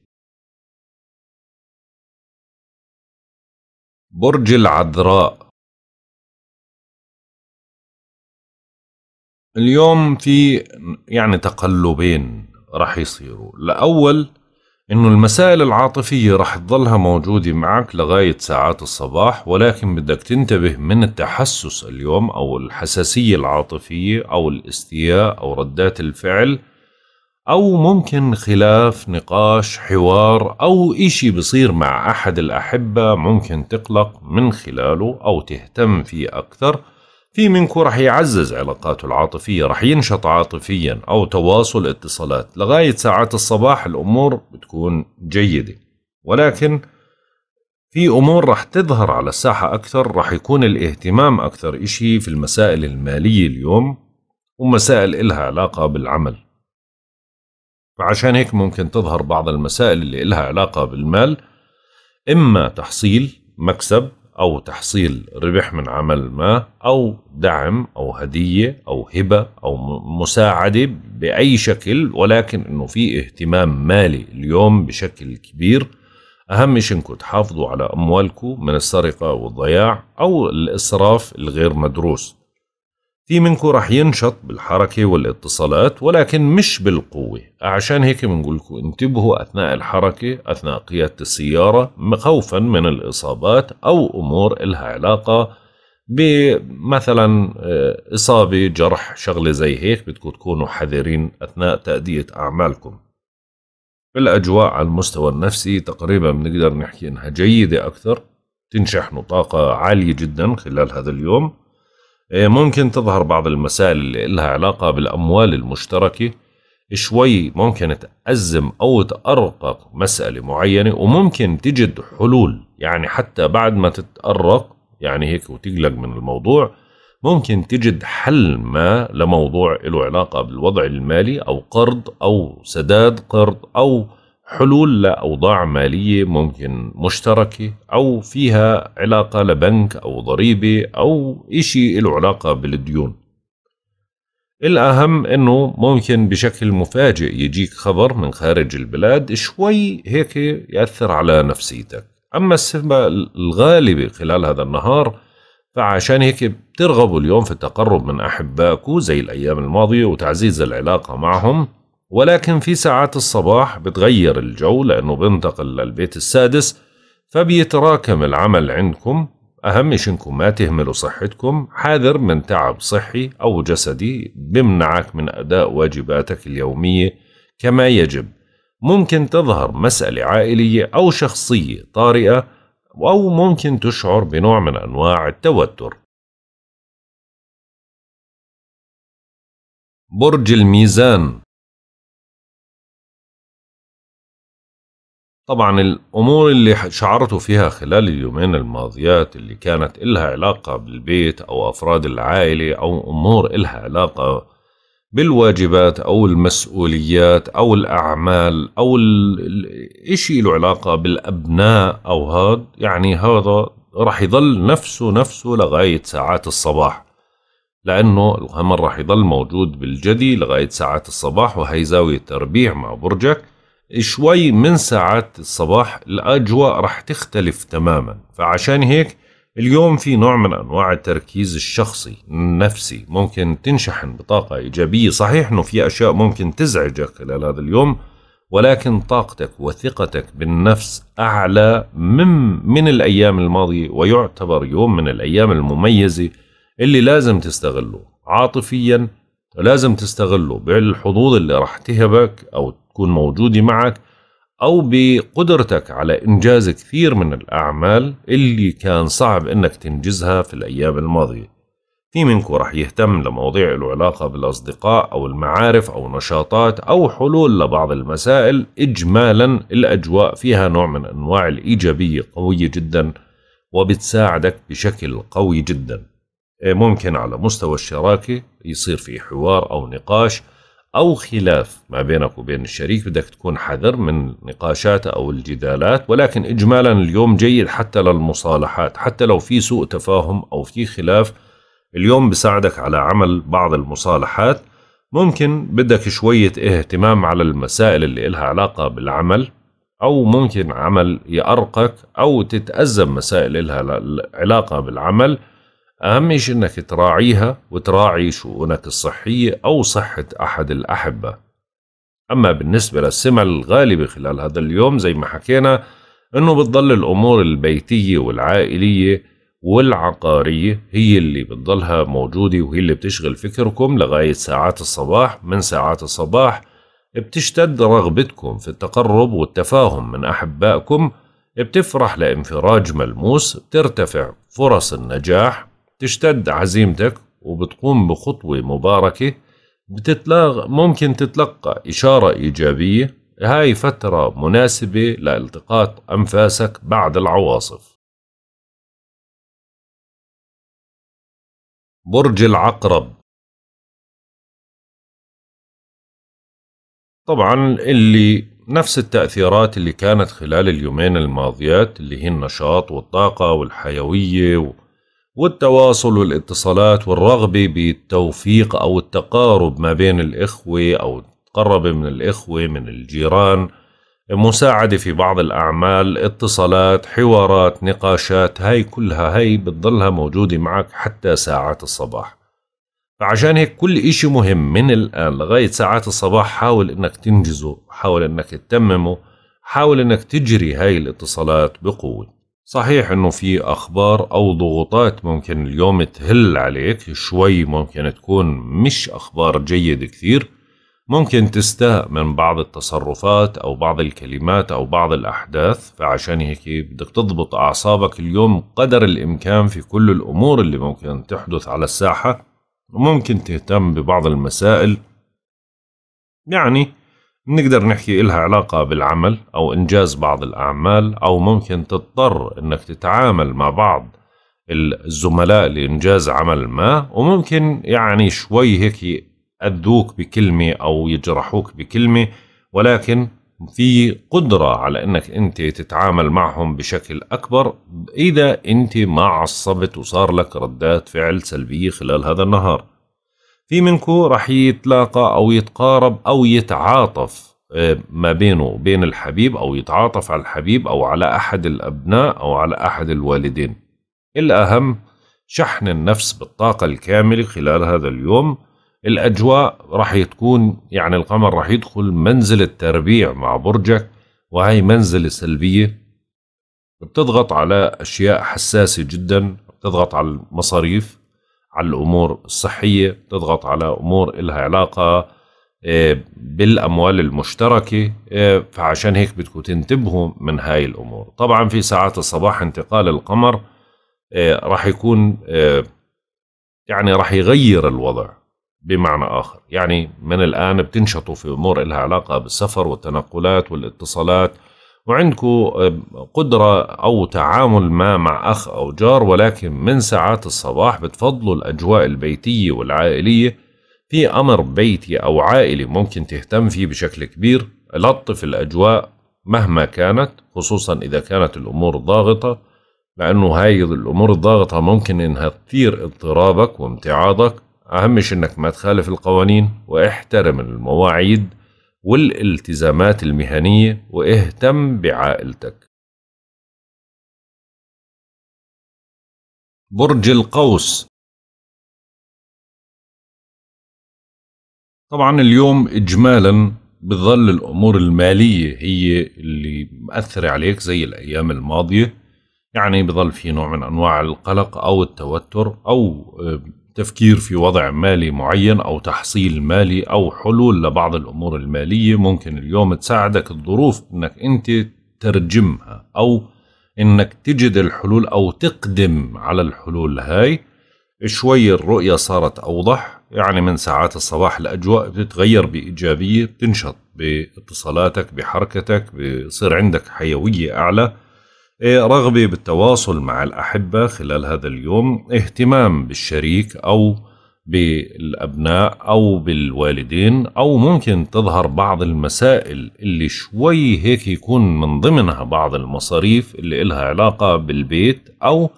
برج العذراء اليوم في يعني تقلبين راح يصيروا الأول انه المسائل العاطفية رح تظلها موجودة معك لغاية ساعات الصباح ولكن بدك تنتبه من التحسس اليوم او الحساسية العاطفية او الاستياء او ردات الفعل او ممكن خلاف نقاش حوار او اشي بصير مع احد الاحبة ممكن تقلق من خلاله او تهتم فيه اكثر في منكم راح يعزز علاقاته العاطفية راح ينشط عاطفيا أو تواصل اتصالات لغاية ساعات الصباح الأمور بتكون جيدة ولكن في أمور راح تظهر على الساحة أكثر راح يكون الاهتمام أكثر إشي في المسائل المالية اليوم ومسائل إلها علاقة بالعمل فعشان هيك ممكن تظهر بعض المسائل اللي إلها علاقة بالمال إما تحصيل مكسب أو تحصيل ربح من عمل ما أو دعم أو هدية أو هبة أو مساعدة بأي شكل ولكن أنه في اهتمام مالي اليوم بشكل كبير أهم شيء أنكم تحافظوا على أموالكم من السرقة والضياع أو الإسراف الغير مدروس في منكم راح ينشط بالحركة والاتصالات ولكن مش بالقوة عشان هيك بنقول انتبهوا أثناء الحركة أثناء قيادة السيارة خوفا من الإصابات أو أمور إلها علاقة بمثلا آه، إصابة جرح شغلة زي هيك بدكم تكونوا حذرين أثناء تأدية أعمالكم الأجواء على المستوى النفسي تقريبا بنقدر نحكي إنها جيدة أكثر تنشح طاقة عالية جدا خلال هذا اليوم إيه، ممكن تظهر بعض المسائل اللي لها علاقة بالأموال المشتركة شوي ممكن تأزم أو تأرقق مسألة معينة وممكن تجد حلول يعني حتى بعد ما تتأرق يعني هيك وتقلق من الموضوع ممكن تجد حل ما لموضوع له علاقة بالوضع المالي أو قرض أو سداد قرض أو حلول لأوضاع مالية ممكن مشتركة أو فيها علاقة لبنك أو ضريبة أو إشي له علاقة بالديون الأهم أنه ممكن بشكل مفاجئ يجيك خبر من خارج البلاد شوي هيك يأثر على نفسيتك أما السبب الغالبة خلال هذا النهار فعشان هيك بترغبوا اليوم في التقرب من أحبائكم زي الأيام الماضية وتعزيز العلاقة معهم ولكن في ساعات الصباح بتغير الجو لأنه بنتقل للبيت السادس فبيتراكم العمل عندكم أهم شيء إنكم ما تهملوا صحتكم حاذر من تعب صحي أو جسدي بمنعك من أداء واجباتك اليومية كما يجب ممكن تظهر مسألة عائلية أو شخصية طارئة أو ممكن تشعر بنوع من أنواع التوتر برج الميزان طبعا الأمور اللي شعرته فيها خلال اليومين الماضيات اللي كانت إلها علاقة بالبيت أو أفراد العائلة أو أمور إلها علاقة بالواجبات أو المسؤوليات أو الأعمال أو الإشي له علاقة بالأبناء أو هاد يعني هذا رح يظل نفسه نفسه لغاية ساعات الصباح لأنه الهم رح يظل موجود بالجدي لغاية ساعات الصباح وهي زاوية تربيع مع برجك شوي من ساعات الصباح الأجواء رح تختلف تماما فعشان هيك اليوم في نوع من أنواع التركيز الشخصي النفسي ممكن تنشحن بطاقة إيجابية صحيح أنه في أشياء ممكن تزعجك خلال هذا اليوم ولكن طاقتك وثقتك بالنفس أعلى من, من الأيام الماضية ويعتبر يوم من الأيام المميزة اللي لازم تستغله عاطفيا لازم تستغله بالحظوظ اللي راح تهبك أو تكون موجودة معك أو بقدرتك على إنجاز كثير من الأعمال اللي كان صعب إنك تنجزها في الأيام الماضية في منكم رح يهتم لمواضيع له علاقة بالأصدقاء أو المعارف أو نشاطات أو حلول لبعض المسائل إجمالا الأجواء فيها نوع من أنواع الإيجابية قوية جدا وبتساعدك بشكل قوي جدا إيه، ممكن على مستوى الشراكة يصير في حوار أو نقاش أو خلاف ما بينك وبين الشريك بدك تكون حذر من نقاشات أو الجدالات ولكن إجمالا اليوم جيد حتى للمصالحات حتى لو في سوء تفاهم أو في خلاف اليوم بساعدك على عمل بعض المصالحات ممكن بدك شوية اهتمام على المسائل اللي إلها علاقة بالعمل أو ممكن عمل يأرقك أو تتأزم مسائل إلها علاقة بالعمل أهم شيء إنك تراعيها وتراعي شؤونك الصحية أو صحة أحد الأحبة أما بالنسبة للسمة الغالبة خلال هذا اليوم زي ما حكينا إنه بتضل الأمور البيتية والعائلية والعقارية هي اللي بتضلها موجودة وهي اللي بتشغل فكركم لغاية ساعات الصباح من ساعات الصباح بتشتد رغبتكم في التقرب والتفاهم من أحبائكم بتفرح لانفراج ملموس بترتفع فرص النجاح تشتد عزيمتك وبتقوم بخطوة مباركة بتتلاغ ممكن تتلقى إشارة إيجابية هاي فترة مناسبة لالتقاط أنفاسك بعد العواصف برج العقرب طبعا اللي نفس التأثيرات اللي كانت خلال اليومين الماضيات اللي هي النشاط والطاقة والحيوية والتواصل والاتصالات والرغبة بالتوفيق أو التقارب ما بين الإخوة أو تقرب من الإخوة من الجيران مساعدة في بعض الأعمال اتصالات حوارات نقاشات هاي كلها هاي بتضلها موجودة معك حتى ساعات الصباح فعشان هيك كل إشي مهم من الآن لغاية ساعات الصباح حاول إنك تنجزه حاول إنك تتممه حاول إنك تجري هاي الاتصالات بقوة صحيح انه في اخبار او ضغوطات ممكن اليوم تهل عليك شوي ممكن تكون مش اخبار جيد كثير ممكن تستاء من بعض التصرفات او بعض الكلمات او بعض الاحداث فعشان هيك بدك تضبط اعصابك اليوم قدر الامكان في كل الامور اللي ممكن تحدث على الساحة وممكن تهتم ببعض المسائل يعني بنقدر نحكي إلها علاقة بالعمل أو إنجاز بعض الأعمال أو ممكن تضطر إنك تتعامل مع بعض الزملاء لإنجاز عمل ما وممكن يعني شوي هيك يأذوك بكلمة أو يجرحوك بكلمة ولكن في قدرة على أنك أنت تتعامل معهم بشكل أكبر إذا أنت ما عصبت وصار لك ردات فعل سلبية خلال هذا النهار في منكو راح يتلاقى او يتقارب او يتعاطف آه، ما بينه وبين الحبيب او يتعاطف على الحبيب او على احد الابناء او على احد الوالدين الاهم شحن النفس بالطاقة الكاملة خلال هذا اليوم الأجواء راح تكون يعني القمر راح يدخل منزل التربيع مع برجك وهي منزلة سلبية بتضغط على أشياء حساسة جدا بتضغط على المصاريف على الامور الصحيه بتضغط على امور إلها علاقه آه، بالاموال المشتركه آه، فعشان هيك بدكم تنتبهوا من هاي الامور طبعا في ساعات الصباح انتقال القمر آه، راح يكون يعني راح يغير الوضع بمعنى آخر يعني من الآن بتنشطوا في أمور لها علاقة بالسفر والتنقلات والاتصالات وعندكم آه، قدرة أو تعامل ما مع أخ أو جار ولكن من ساعات الصباح بتفضلوا الأجواء البيتية والعائلية في أمر بيتي أو عائلي ممكن تهتم فيه بشكل كبير لطف الأجواء مهما كانت خصوصا إذا كانت الأمور ضاغطة لأنه هاي الأمور الضاغطة ممكن إنها تثير اضطرابك وامتعاضك أهم شيء إنك ما تخالف القوانين واحترم المواعيد والالتزامات المهنية واهتم بعائلتك برج القوس طبعا اليوم إجمالا بظل الأمور المالية هي اللي مأثرة عليك زي الأيام الماضية يعني بظل في نوع من أنواع القلق أو التوتر أو آه، تفكير في وضع مالي معين أو تحصيل مالي أو حلول لبعض الأمور المالية ممكن اليوم تساعدك الظروف أنك أنت ترجمها أو أنك تجد الحلول أو تقدم على الحلول هاي شوي الرؤية صارت أوضح يعني من ساعات الصباح الأجواء بتتغير بإيجابية بتنشط باتصالاتك بحركتك بصير عندك حيوية أعلى إيه، رغبة بالتواصل مع الأحبة خلال هذا اليوم اهتمام بالشريك أو بالأبناء أو بالوالدين أو ممكن تظهر بعض المسائل اللي شوي هيك يكون من ضمنها بعض المصاريف اللي إلها علاقة بالبيت أو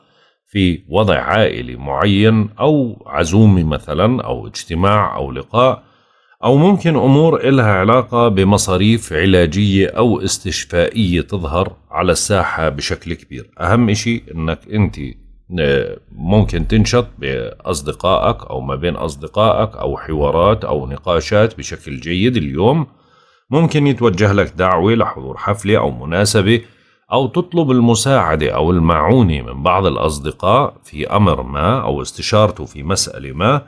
في وضع عائلي معين أو عزومة مثلا أو اجتماع أو لقاء أو ممكن أمور إلها علاقة بمصاريف علاجية أو استشفائية تظهر على الساحة بشكل كبير أهم إشي أنك أنت آه، ممكن تنشط بأصدقائك أو ما بين أصدقائك أو حوارات أو نقاشات بشكل جيد اليوم ممكن يتوجه لك دعوة لحضور حفلة أو مناسبة أو تطلب المساعدة أو المعونة من بعض الأصدقاء في أمر ما أو استشارته في مسألة ما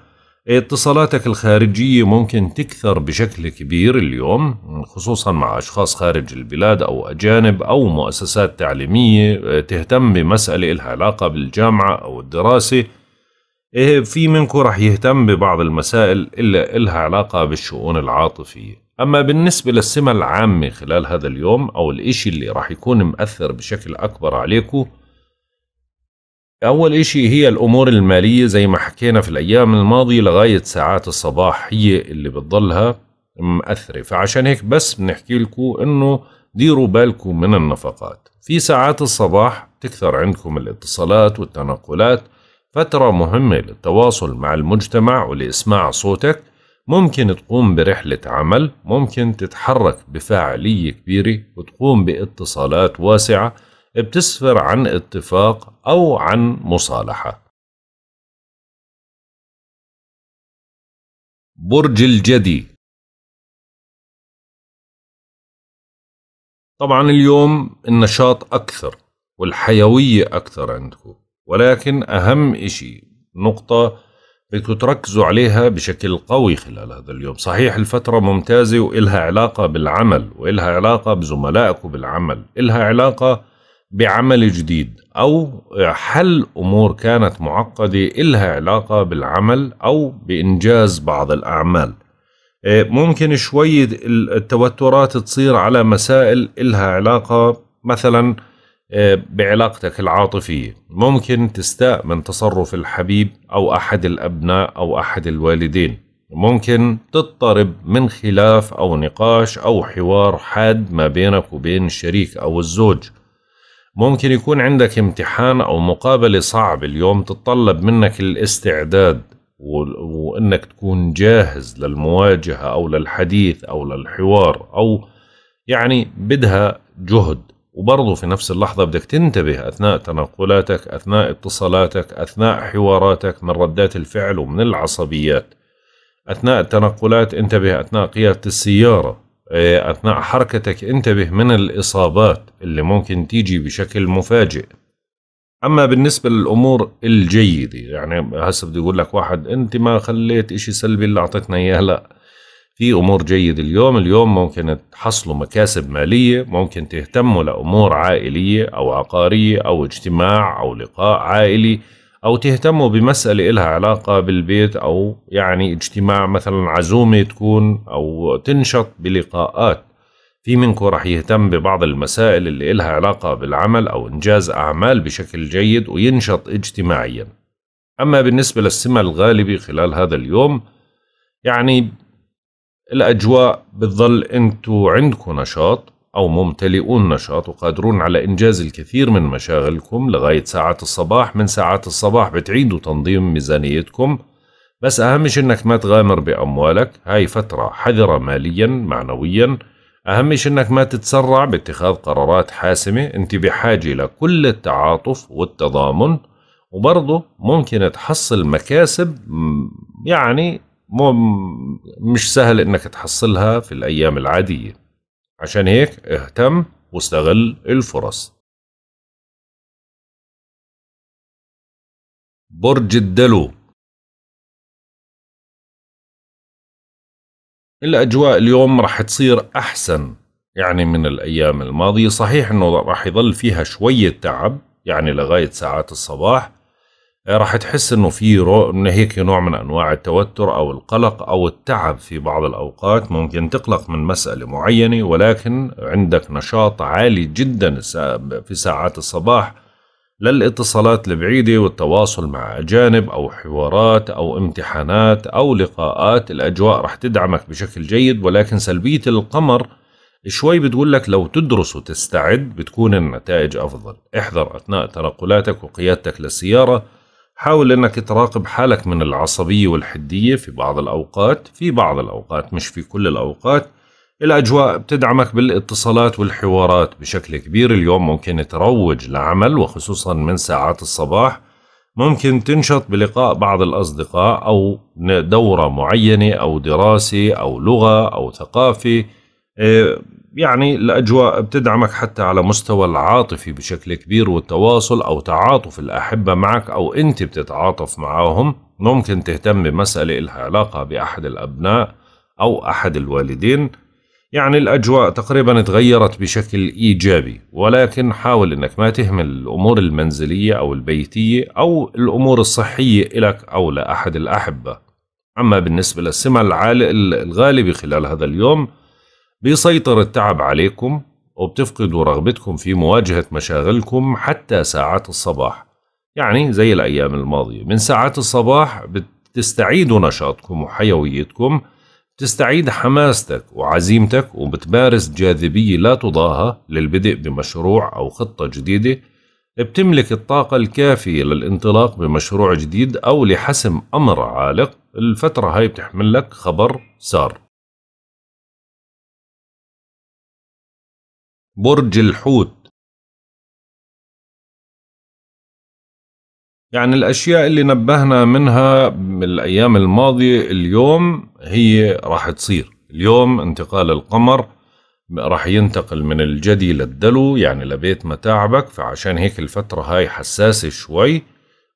اتصالاتك الخارجية ممكن تكثر بشكل كبير اليوم خصوصا مع أشخاص خارج البلاد أو أجانب أو مؤسسات تعليمية آه، تهتم بمسألة إلها علاقة بالجامعة أو الدراسة إيه، في منكم رح يهتم ببعض المسائل اللي إلها علاقة بالشؤون العاطفية أما بالنسبة للسمة العامة خلال هذا اليوم أو الإشي اللي رح يكون مأثر بشكل أكبر عليكم أول إشي هي الأمور المالية زي ما حكينا في الأيام الماضية لغاية ساعات الصباح هي اللي بتضلها مأثرة فعشان هيك بس بنحكي لكم إنه ديروا بالكم من النفقات في ساعات الصباح تكثر عندكم الاتصالات والتنقلات فترة مهمة للتواصل مع المجتمع ولإسماع صوتك ممكن تقوم برحلة عمل ممكن تتحرك بفاعلية كبيرة وتقوم باتصالات واسعة بتسفر عن اتفاق أو عن مصالحة برج الجدي طبعا اليوم النشاط أكثر والحيوية أكثر عندكم ولكن أهم إشي نقطة بدكم تركزوا عليها بشكل قوي خلال هذا اليوم صحيح الفترة ممتازة وإلها علاقة بالعمل وإلها علاقة بزملائكم بالعمل إلها علاقة بعمل جديد أو حل أمور كانت معقدة إلها علاقة بالعمل أو بإنجاز بعض الأعمال إيه، ممكن شوية التوترات تصير على مسائل إلها علاقة مثلا إيه، بعلاقتك العاطفية ممكن تستاء من تصرف الحبيب أو أحد الأبناء أو أحد الوالدين ممكن تضطرب من خلاف أو نقاش أو حوار حاد ما بينك وبين الشريك أو الزوج ممكن يكون عندك امتحان أو مقابلة صعبة اليوم تتطلب منك الاستعداد وإنك تكون جاهز للمواجهة أو للحديث أو للحوار أو يعني بدها جهد وبرضه في نفس اللحظة بدك تنتبه أثناء تنقلاتك أثناء اتصالاتك أثناء حواراتك من ردات الفعل ومن العصبيات أثناء التنقلات انتبه أثناء قيادة السيارة آه، أثناء حركتك انتبه من الإصابات اللي ممكن تيجي بشكل مفاجئ أما بالنسبة للأمور الجيدة يعني هسه بدي أقول لك واحد أنت ما خليت إشي سلبي اللي أعطيتنا إياه لأ في أمور جيدة اليوم اليوم ممكن تحصلوا مكاسب مالية ممكن تهتموا لأمور عائلية أو عقارية أو اجتماع أو لقاء عائلي او تهتموا بمساله إلها علاقه بالبيت او يعني اجتماع مثلا عزومه تكون او تنشط بلقاءات في منكم رح يهتم ببعض المسائل اللي إلها علاقة بالعمل أو إنجاز أعمال بشكل جيد وينشط اجتماعيا أما بالنسبة للسمة الغالبي خلال هذا اليوم يعني الأجواء بتظل أنتوا عندكم نشاط أو ممتلئون نشاط وقادرون على إنجاز الكثير من مشاغلكم لغاية ساعات الصباح من ساعات الصباح بتعيدوا تنظيم ميزانيتكم بس أهم شي إنك ما تغامر بأموالك هاي فترة حذرة ماليا معنويا أهم شي إنك ما تتسرع باتخاذ قرارات حاسمة أنت بحاجة لكل التعاطف والتضامن وبرضه ممكن تحصل مكاسب يعني مش سهل إنك تحصلها في الأيام العادية عشان هيك اهتم واستغل الفرص برج الدلو الأجواء اليوم رح تصير أحسن يعني من الأيام الماضية صحيح أنه رح يظل فيها شوية تعب يعني لغاية ساعات الصباح راح تحس انه في رو... إن هيك نوع من انواع التوتر او القلق او التعب في بعض الاوقات ممكن تقلق من مساله معينه ولكن عندك نشاط عالي جدا في ساعات الصباح للاتصالات البعيده والتواصل مع اجانب او حوارات او امتحانات او لقاءات الاجواء راح تدعمك بشكل جيد ولكن سلبيه القمر شوي بتقول لك لو تدرس وتستعد بتكون النتائج افضل احذر اثناء تنقلاتك وقيادتك للسياره حاول انك تراقب حالك من العصبية والحدية في بعض الاوقات في بعض الاوقات مش في كل الاوقات الاجواء بتدعمك بالاتصالات والحوارات بشكل كبير اليوم ممكن تروج لعمل وخصوصا من ساعات الصباح ممكن تنشط بلقاء بعض الاصدقاء او دورة معينة او دراسة او لغة او ثقافة آه، يعني الأجواء بتدعمك حتى على مستوى العاطفي بشكل كبير والتواصل أو تعاطف الأحبة معك أو أنت بتتعاطف معاهم ممكن تهتم بمسألة إلها علاقة بأحد الأبناء أو أحد الوالدين يعني الأجواء تقريبا تغيرت بشكل إيجابي ولكن حاول أنك ما تهمل الأمور المنزلية أو البيتية أو الأمور الصحية إلك أو لأحد الأحبة أما بالنسبة للسمة الغالبة خلال هذا اليوم بيسيطر التعب عليكم وبتفقدوا رغبتكم في مواجهة مشاغلكم حتى ساعات الصباح يعني زي الأيام الماضية من ساعات الصباح بتستعيدوا نشاطكم وحيويتكم تستعيد حماستك وعزيمتك وبتمارس جاذبية لا تضاهى للبدء بمشروع أو خطة جديدة بتملك الطاقة الكافية للانطلاق بمشروع جديد أو لحسم أمر عالق الفترة هاي بتحمل لك خبر سار برج الحوت يعني الأشياء اللي نبهنا منها بالأيام الماضية اليوم هي راح تصير اليوم انتقال القمر راح ينتقل من الجدي للدلو يعني لبيت متاعبك فعشان هيك الفترة هاي حساسة شوي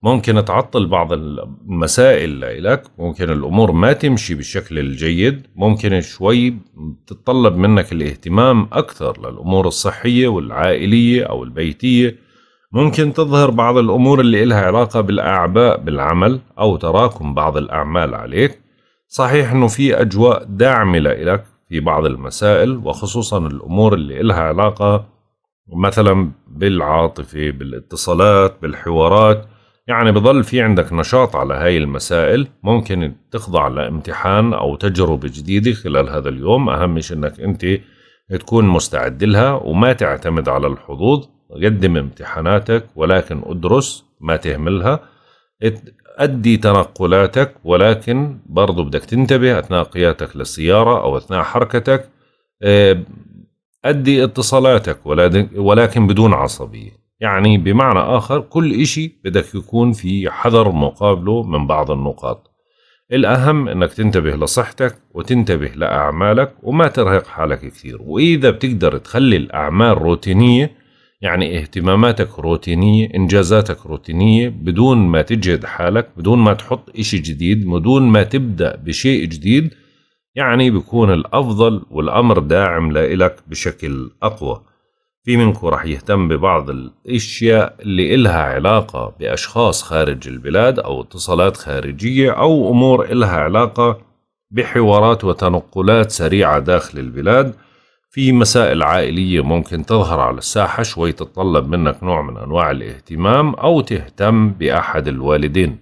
ممكن تعطل بعض المسائل لإلك ممكن الأمور ما تمشي بالشكل الجيد ممكن شوي تتطلب منك الاهتمام أكثر للأمور الصحية والعائلية أو البيتية ممكن تظهر بعض الأمور اللي إلها علاقة بالأعباء بالعمل أو تراكم بعض الأعمال عليك صحيح أنه في أجواء داعمة لإلك في بعض المسائل وخصوصا الأمور اللي إلها علاقة مثلا بالعاطفة بالاتصالات بالحوارات يعني بضل في عندك نشاط على هاي المسائل ممكن تخضع لامتحان أو تجربة جديدة خلال هذا اليوم أهم شيء أنك أنت تكون مستعد لها وما تعتمد على الحظوظ قدم امتحاناتك ولكن ادرس ما تهملها أدي تنقلاتك ولكن برضو بدك تنتبه أثناء قيادتك للسيارة أو أثناء حركتك آه، أدي اتصالاتك ولكن بدون عصبية يعني بمعنى آخر كل إشي بدك يكون في حذر مقابله من بعض النقاط الأهم أنك تنتبه لصحتك وتنتبه لأعمالك وما ترهق حالك كثير وإذا بتقدر تخلي الأعمال روتينية يعني اهتماماتك روتينية إنجازاتك روتينية بدون ما تجهد حالك بدون ما تحط إشي جديد بدون ما تبدأ بشيء جديد يعني بيكون الأفضل والأمر داعم لإلك بشكل أقوى في منكم رح يهتم ببعض الاشياء اللي إلها علاقة باشخاص خارج البلاد او اتصالات خارجية او امور إلها علاقة بحوارات وتنقلات سريعة داخل البلاد في مسائل عائلية ممكن تظهر على الساحة شوي تتطلب منك نوع من أنواع الاهتمام أو تهتم بأحد الوالدين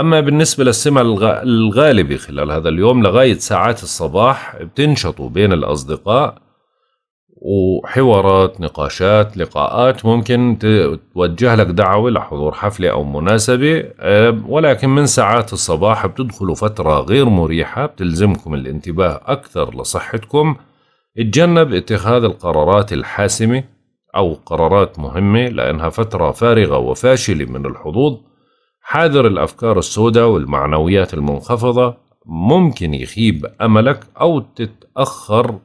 أما بالنسبة للسمة الغالبة خلال هذا اليوم لغاية ساعات الصباح بتنشطوا بين الأصدقاء وحوارات نقاشات لقاءات ممكن توجه لك دعوة لحضور حفلة أو مناسبة آه، ولكن من ساعات الصباح بتدخلوا فترة غير مريحة بتلزمكم الانتباه أكثر لصحتكم اتجنب اتخاذ القرارات الحاسمة أو قرارات مهمة لأنها فترة فارغة وفاشلة من الحظوظ حاذر الأفكار السوداء والمعنويات المنخفضة ممكن يخيب أملك أو تتأخر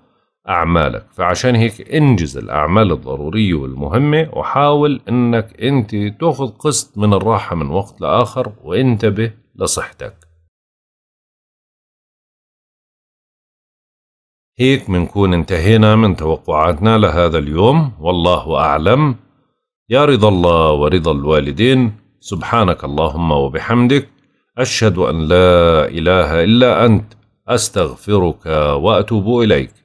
أعمالك فعشان هيك انجز الأعمال الضرورية والمهمة وحاول أنك أنت تأخذ قسط من الراحة من وقت لآخر وانتبه لصحتك هيك منكون انتهينا من توقعاتنا لهذا اليوم والله أعلم يا رضا الله ورضا الوالدين سبحانك اللهم وبحمدك أشهد أن لا إله إلا أنت أستغفرك وأتوب إليك